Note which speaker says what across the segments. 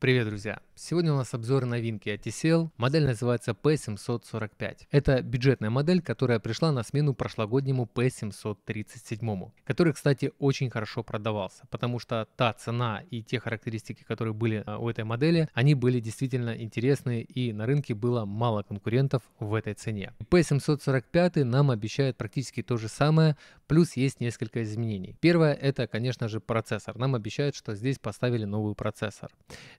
Speaker 1: Привет, друзья! Сегодня у нас обзор новинки от TCL. Модель называется P745. Это бюджетная модель, которая пришла на смену прошлогоднему P737, который, кстати, очень хорошо продавался, потому что та цена и те характеристики, которые были э, у этой модели, они были действительно интересны и на рынке было мало конкурентов в этой цене. P745 нам обещает практически то же самое, Плюс есть несколько изменений. Первое – это, конечно же, процессор. Нам обещают, что здесь поставили новый процессор.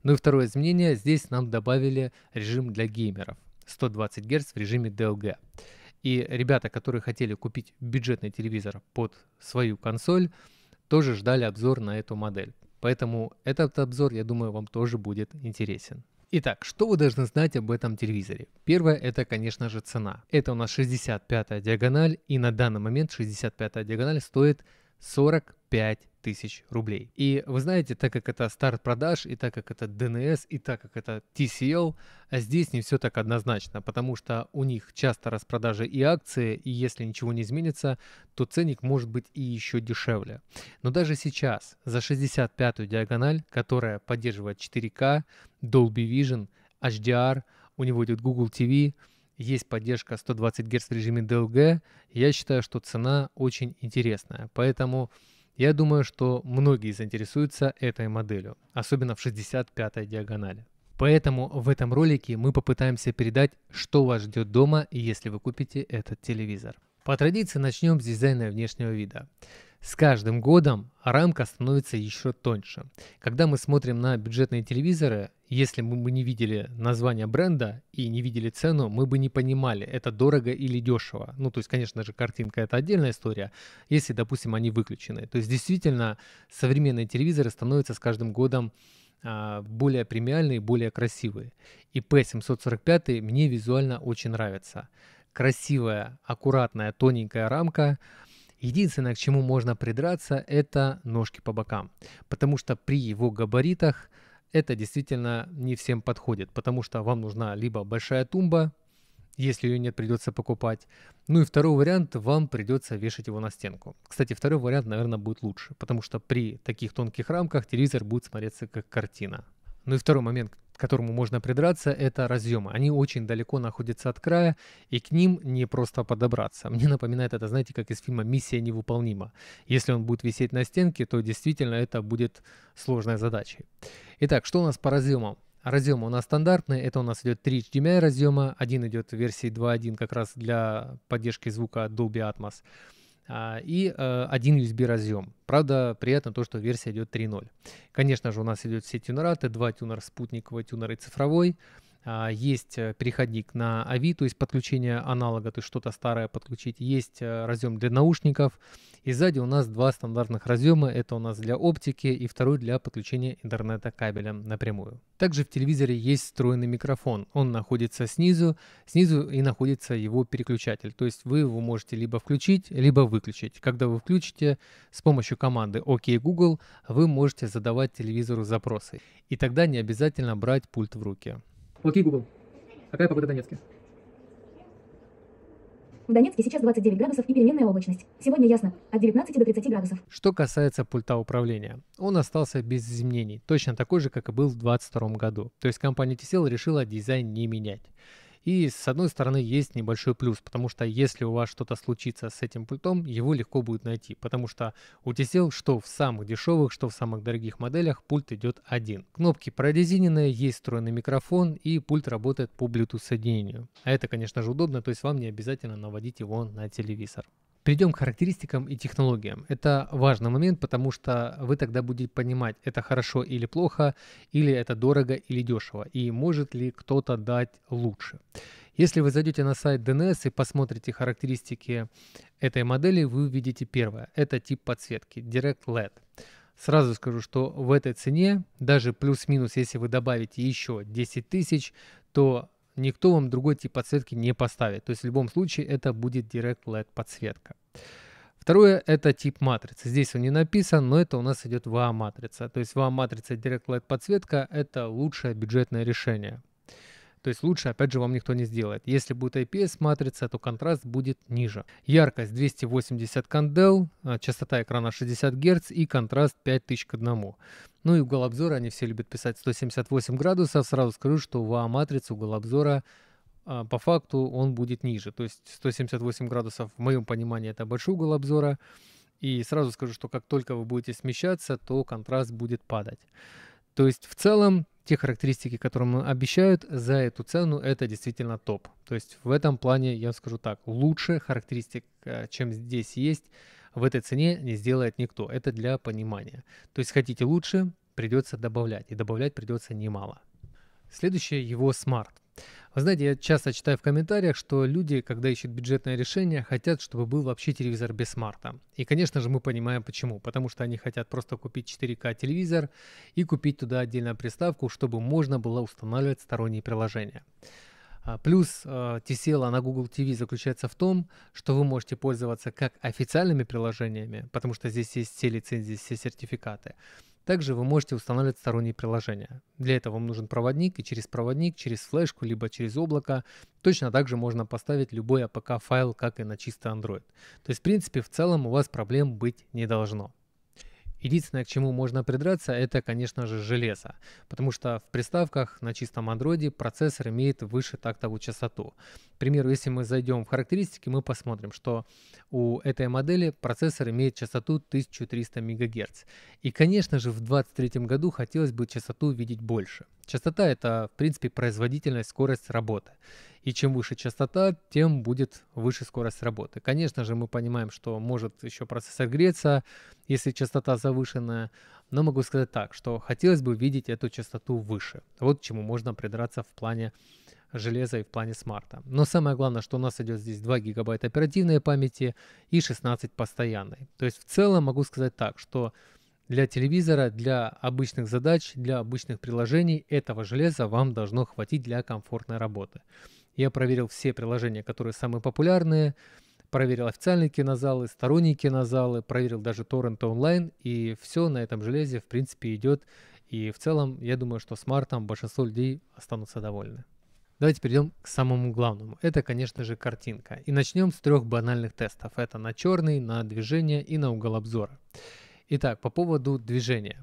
Speaker 1: Ну и второе изменение – здесь нам добавили режим для геймеров. 120 Гц в режиме DLG. И ребята, которые хотели купить бюджетный телевизор под свою консоль, тоже ждали обзор на эту модель. Поэтому этот обзор, я думаю, вам тоже будет интересен. Итак, что вы должны знать об этом телевизоре? Первое, это, конечно же, цена. Это у нас 65 диагональ, и на данный момент 65 диагональ стоит 45 тысяч рублей. И вы знаете, так как это старт продаж, и так как это DNS, и так как это TCL, а здесь не все так однозначно, потому что у них часто распродажи и акции, и если ничего не изменится, то ценник может быть и еще дешевле. Но даже сейчас за 65-ю диагональ, которая поддерживает 4К, Dolby Vision, HDR, у него идет Google TV, есть поддержка 120 Гц в режиме DLG, я считаю, что цена очень интересная. Поэтому я думаю, что многие заинтересуются этой моделью, особенно в 65 диагонали. Поэтому в этом ролике мы попытаемся передать, что вас ждет дома, если вы купите этот телевизор. По традиции начнем с дизайна внешнего вида. С каждым годом рамка становится еще тоньше. Когда мы смотрим на бюджетные телевизоры, если бы мы не видели название бренда и не видели цену, мы бы не понимали, это дорого или дешево. Ну, то есть, конечно же, картинка это отдельная история, если, допустим, они выключены. То есть, действительно, современные телевизоры становятся с каждым годом а, более премиальные, более красивые. И P745 мне визуально очень нравится. Красивая, аккуратная, тоненькая рамка – Единственное, к чему можно придраться, это ножки по бокам, потому что при его габаритах это действительно не всем подходит, потому что вам нужна либо большая тумба, если ее нет, придется покупать. Ну и второй вариант, вам придется вешать его на стенку. Кстати, второй вариант, наверное, будет лучше, потому что при таких тонких рамках телевизор будет смотреться как картина. Ну и второй момент, к которому можно придраться, это разъемы. Они очень далеко находятся от края, и к ним не просто подобраться. Мне напоминает это, знаете, как из фильма «Миссия невыполнима». Если он будет висеть на стенке, то действительно это будет сложной задачей. Итак, что у нас по разъемам? Разъемы у нас стандартные, это у нас идет 3 HDMI разъема, один идет в версии 2.1 как раз для поддержки звука Dolby Atmos. А, и э, один USB разъем. Правда, приятно то, что версия идет 3.0. Конечно же, у нас идет все тюнера, Т2 тюнер, спутниковый тюнер и цифровой. А, есть э, переходник на то есть подключение аналога, то есть что-то старое подключить. Есть э, разъем для наушников. И сзади у нас два стандартных разъема. Это у нас для оптики и второй для подключения интернета кабелем напрямую. Также в телевизоре есть встроенный микрофон. Он находится снизу, снизу и находится его переключатель. То есть вы его можете либо включить, либо выключить. Когда вы включите, с помощью команды «Ок, Google» вы можете задавать телевизору запросы. И тогда не обязательно брать пульт в руки. Окей, Google. А какая погода в Донецке? В Донецке сейчас 29 градусов и переменная облачность. Сегодня ясно, от 19 до 30 градусов. Что касается пульта управления, он остался без изменений, точно такой же, как и был в 2022 году. То есть компания TCL решила дизайн не менять. И с одной стороны есть небольшой плюс, потому что если у вас что-то случится с этим пультом, его легко будет найти, потому что у TCL что в самых дешевых, что в самых дорогих моделях пульт идет один. Кнопки прорезиненные, есть встроенный микрофон и пульт работает по Bluetooth соединению. А это, конечно же, удобно, то есть вам не обязательно наводить его на телевизор. Перейдем к характеристикам и технологиям. Это важный момент, потому что вы тогда будете понимать, это хорошо или плохо, или это дорого или дешево, и может ли кто-то дать лучше. Если вы зайдете на сайт DNS и посмотрите характеристики этой модели, вы увидите первое. Это тип подсветки Direct LED. Сразу скажу, что в этой цене, даже плюс-минус, если вы добавите еще 10 тысяч, то никто вам другой тип подсветки не поставит. То есть в любом случае это будет Direct LED подсветка. Второе – это тип матрицы. Здесь он не написан, но это у нас идет VA-матрица. То есть VA-матрица Direct Light подсветка – это лучшее бюджетное решение. То есть лучше, опять же, вам никто не сделает. Если будет IPS-матрица, то контраст будет ниже. Яркость 280 кандел, а, частота экрана 60 Гц и контраст 5000 к 1. Ну и угол обзора, они все любят писать 178 градусов. Сразу скажу, что у ВА-матрицы угол обзора а, по факту он будет ниже. То есть 178 градусов, в моем понимании, это большой угол обзора. И сразу скажу, что как только вы будете смещаться, то контраст будет падать. То есть в целом те характеристики, которые мы обещают за эту цену, это действительно топ. То есть в этом плане, я скажу так, лучше характеристик, а, чем здесь есть, в этой цене не сделает никто. Это для понимания. То есть хотите лучше, придется добавлять. И добавлять придется немало. Следующее его смарт. Вы знаете, я часто читаю в комментариях, что люди, когда ищут бюджетное решение, хотят, чтобы был вообще телевизор без смарта. И, конечно же, мы понимаем почему. Потому что они хотят просто купить 4К телевизор и купить туда отдельную приставку, чтобы можно было устанавливать сторонние приложения. А, плюс а, TCL на Google TV заключается в том, что вы можете пользоваться как официальными приложениями, потому что здесь есть все лицензии, все сертификаты, также вы можете устанавливать сторонние приложения. Для этого вам нужен проводник, и через проводник, через флешку, либо через облако точно так же можно поставить любой APK а файл, как и на чистый Android. То есть, в принципе, в целом у вас проблем быть не должно. Единственное, к чему можно придраться, это, конечно же, железо, потому что в приставках на чистом андроиде процессор имеет выше тактовую частоту. К примеру, если мы зайдем в характеристики, мы посмотрим, что у этой модели процессор имеет частоту 1300 МГц. И, конечно же, в 2023 году хотелось бы частоту видеть больше – Частота — это, в принципе, производительность, скорость работы. И чем выше частота, тем будет выше скорость работы. Конечно же, мы понимаем, что может еще процессор греться, если частота завышенная, но могу сказать так, что хотелось бы видеть эту частоту выше. Вот к чему можно придраться в плане железа и в плане смарта. Но самое главное, что у нас идет здесь 2 гигабайта оперативной памяти и 16 постоянной. То есть в целом могу сказать так, что для телевизора, для обычных задач, для обычных приложений этого железа вам должно хватить для комфортной работы. Я проверил все приложения, которые самые популярные, проверил официальные кинозалы, сторонние кинозалы, проверил даже торренты онлайн, и все на этом железе, в принципе, идет. И в целом, я думаю, что с мартом большинство людей останутся довольны. Давайте перейдем к самому главному. Это, конечно же, картинка. И начнем с трех банальных тестов. Это на черный, на движение и на угол обзора. Итак, по поводу движения.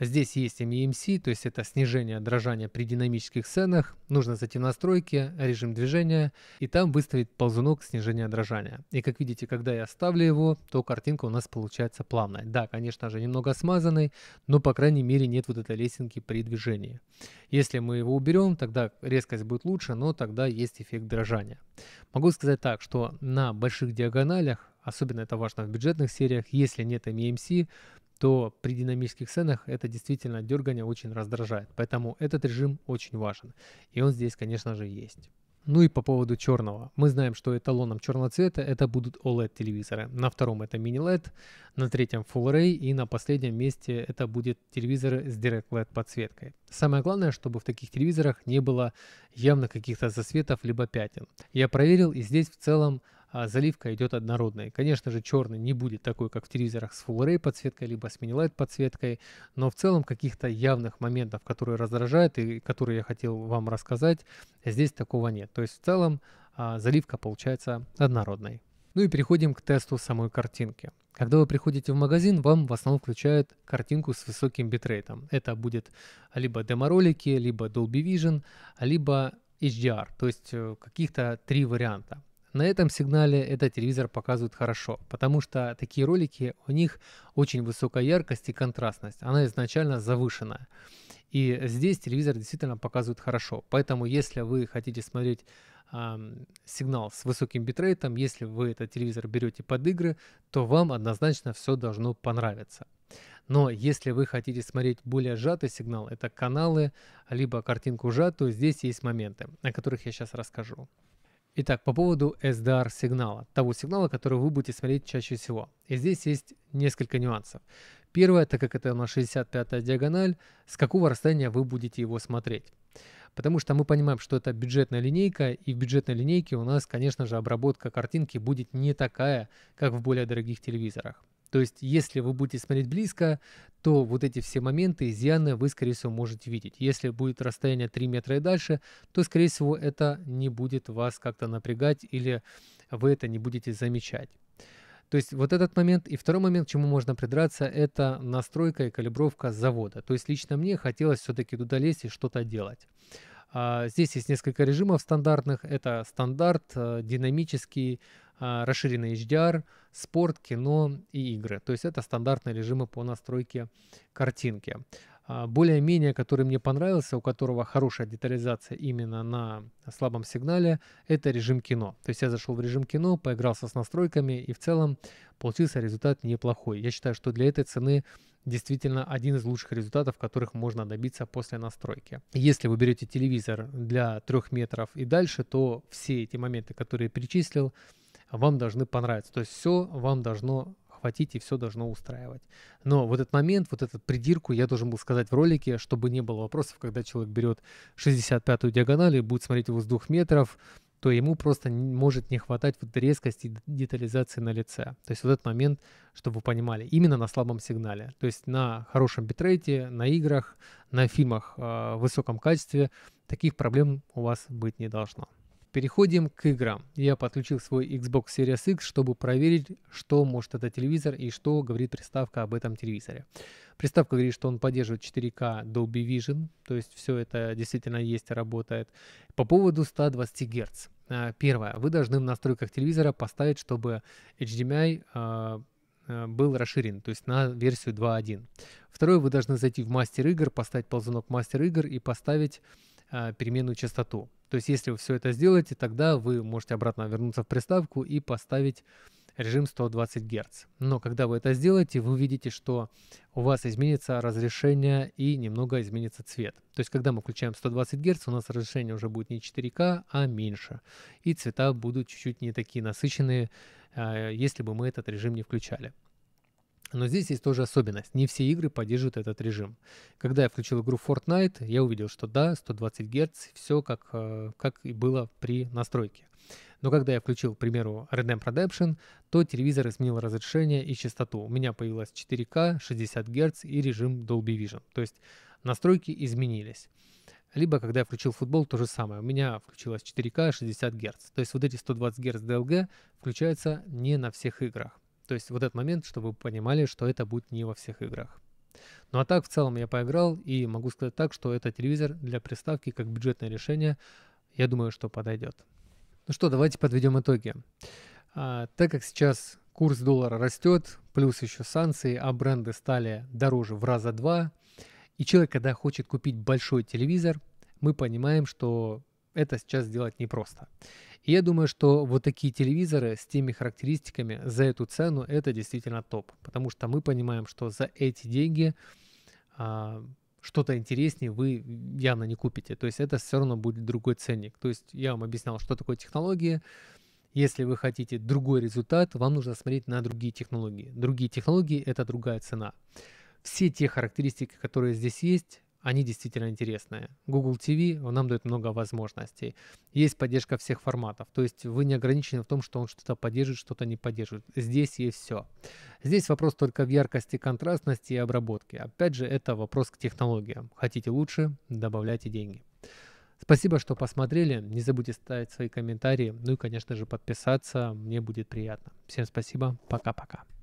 Speaker 1: Здесь есть MEMC, то есть это снижение дрожания при динамических сценах. Нужно зайти в настройки, режим движения, и там выставить ползунок снижения дрожания. И как видите, когда я ставлю его, то картинка у нас получается плавная. Да, конечно же, немного смазанной, но по крайней мере нет вот этой лесенки при движении. Если мы его уберем, тогда резкость будет лучше, но тогда есть эффект дрожания. Могу сказать так, что на больших диагоналях Особенно это важно в бюджетных сериях. Если нет MEMC, то при динамических ценах это действительно дергание очень раздражает. Поэтому этот режим очень важен. И он здесь, конечно же, есть. Ну и по поводу черного. Мы знаем, что эталоном черного цвета это будут OLED-телевизоры. На втором это Mini led на третьем Full Ray и на последнем месте это будут телевизоры с Direct LED подсветкой. Самое главное, чтобы в таких телевизорах не было явно каких-то засветов либо пятен. Я проверил и здесь в целом а заливка идет однородной. Конечно же, черный не будет такой, как в телевизорах с Full Ray подсветкой, либо с Mini-LED подсветкой, но в целом каких-то явных моментов, которые раздражают и которые я хотел вам рассказать, здесь такого нет. То есть в целом а, заливка получается однородной. Ну и переходим к тесту самой картинки. Когда вы приходите в магазин, вам в основном включают картинку с высоким битрейтом. Это будет либо деморолики, либо Dolby Vision, либо HDR, то есть э, каких-то три варианта. На этом сигнале этот телевизор показывает хорошо, потому что такие ролики, у них очень высокая яркость и контрастность, она изначально завышенная. И здесь телевизор действительно показывает хорошо, поэтому если вы хотите смотреть сигнал с высоким битрейтом, если вы этот телевизор берете под игры, то вам однозначно все должно понравиться. Но если вы хотите смотреть более сжатый сигнал, это каналы, либо картинку сжатую, здесь есть моменты, о которых я сейчас расскажу. Итак, по поводу SDR сигнала, того сигнала, который вы будете смотреть чаще всего. И здесь есть несколько нюансов. Первое, так как это у нас 65 диагональ, с какого расстояния вы будете его смотреть. Потому что мы понимаем, что это бюджетная линейка, и в бюджетной линейке у нас, конечно же, обработка картинки будет не такая, как в более дорогих телевизорах. То есть, если вы будете смотреть близко, то вот эти все моменты, изъяны вы, скорее всего, можете видеть. Если будет расстояние 3 метра и дальше, то, скорее всего, это не будет вас как-то напрягать или вы это не будете замечать. То есть вот этот момент. И второй момент, к чему можно придраться, это настройка и калибровка завода. То есть лично мне хотелось все-таки туда лезть и что-то делать. А, здесь есть несколько режимов стандартных. Это стандарт, э, динамический, а, расширенный HDR, спорт, кино и игры. То есть это стандартные режимы по настройке картинки. А, более-менее, который мне понравился, у которого хорошая детализация именно на слабом сигнале, это режим кино. То есть я зашел в режим кино, поигрался с настройками и в целом получился результат неплохой. Я считаю, что для этой цены действительно один из лучших результатов, которых можно добиться после настройки. Если вы берете телевизор для 3 метров и дальше, то все эти моменты, которые я перечислил, вам должны понравиться. То есть все вам должно хватить и все должно устраивать. Но вот этот момент, вот эту придирку я должен был сказать в ролике, чтобы не было вопросов, когда человек берет 65-ю диагональ и будет смотреть его с двух метров, то ему просто может не хватать вот резкости детализации на лице. То есть вот этот момент, чтобы вы понимали, именно на слабом сигнале. То есть на хорошем битрейте, на играх, на фильмах э, в высоком качестве таких проблем у вас быть не должно. Переходим к играм. Я подключил свой Xbox Series X, чтобы проверить, что может этот телевизор и что говорит приставка об этом телевизоре. Приставка говорит, что он поддерживает 4 k Dolby Vision, то есть все это действительно есть и работает. По поводу 120 Гц. А, первое. Вы должны в настройках телевизора поставить, чтобы HDMI эм а, а, был расширен, то есть на версию 2.1. Второе, вы должны зайти в мастер игр, поставить ползунок мастер игр и поставить э, переменную частоту. То есть если вы все это сделаете, тогда вы можете обратно вернуться в приставку и поставить режим 120 Гц. Но когда вы это сделаете, вы увидите, что у вас изменится разрешение и немного изменится цвет. То есть когда мы включаем 120 Гц, у нас разрешение уже будет не 4К, а меньше. И цвета будут чуть-чуть не такие насыщенные, а, если бы мы этот режим не включали. Но здесь есть тоже особенность. Не все игры поддерживают этот режим. Когда я включил игру Fortnite, я увидел, что да, 120 Гц, все как, э, как и было при настройке. Но когда я включил, к примеру, Red Dead Redemption, то телевизор изменил разрешение и частоту. У меня появилось 4К, 60 Гц и режим Dolby Vision. То есть настройки изменились. Либо, когда я включил футбол, то же самое. У меня включилось 4К, 60 Гц. То есть вот эти 120 Гц DLG включаются не на всех играх. То есть вот этот момент, чтобы вы понимали, что это будет не во всех играх. Ну а так, в целом я поиграл и могу сказать так, что этот телевизор для приставки как бюджетное решение, я думаю, что подойдет. Ну что, давайте подведем итоги. А, так как сейчас курс доллара растет, плюс еще санкции, а бренды стали дороже в раза два, и человек, когда хочет купить большой телевизор, мы понимаем, что это сейчас сделать непросто. И я думаю, что вот такие телевизоры с теми характеристиками за эту цену это действительно топ, потому что мы понимаем, что за эти деньги а, что-то интереснее вы явно не купите. То есть это все равно будет другой ценник. То есть я вам объяснял, что такое технологии. Если вы хотите другой результат, вам нужно смотреть на другие технологии. Другие технологии – это другая цена. Все те характеристики, которые здесь есть, они действительно интересные. Google TV нам дает много возможностей. Есть поддержка всех форматов, то есть вы не ограничены в том, что он что-то поддерживает, что-то не поддерживает. Здесь есть все. Здесь вопрос только в яркости, контрастности и обработке. Опять же, это вопрос к технологиям. Хотите лучше, добавляйте деньги. Спасибо, что посмотрели. Не забудьте ставить свои комментарии. Ну и, конечно же, подписаться. Мне будет приятно. Всем спасибо. Пока-пока.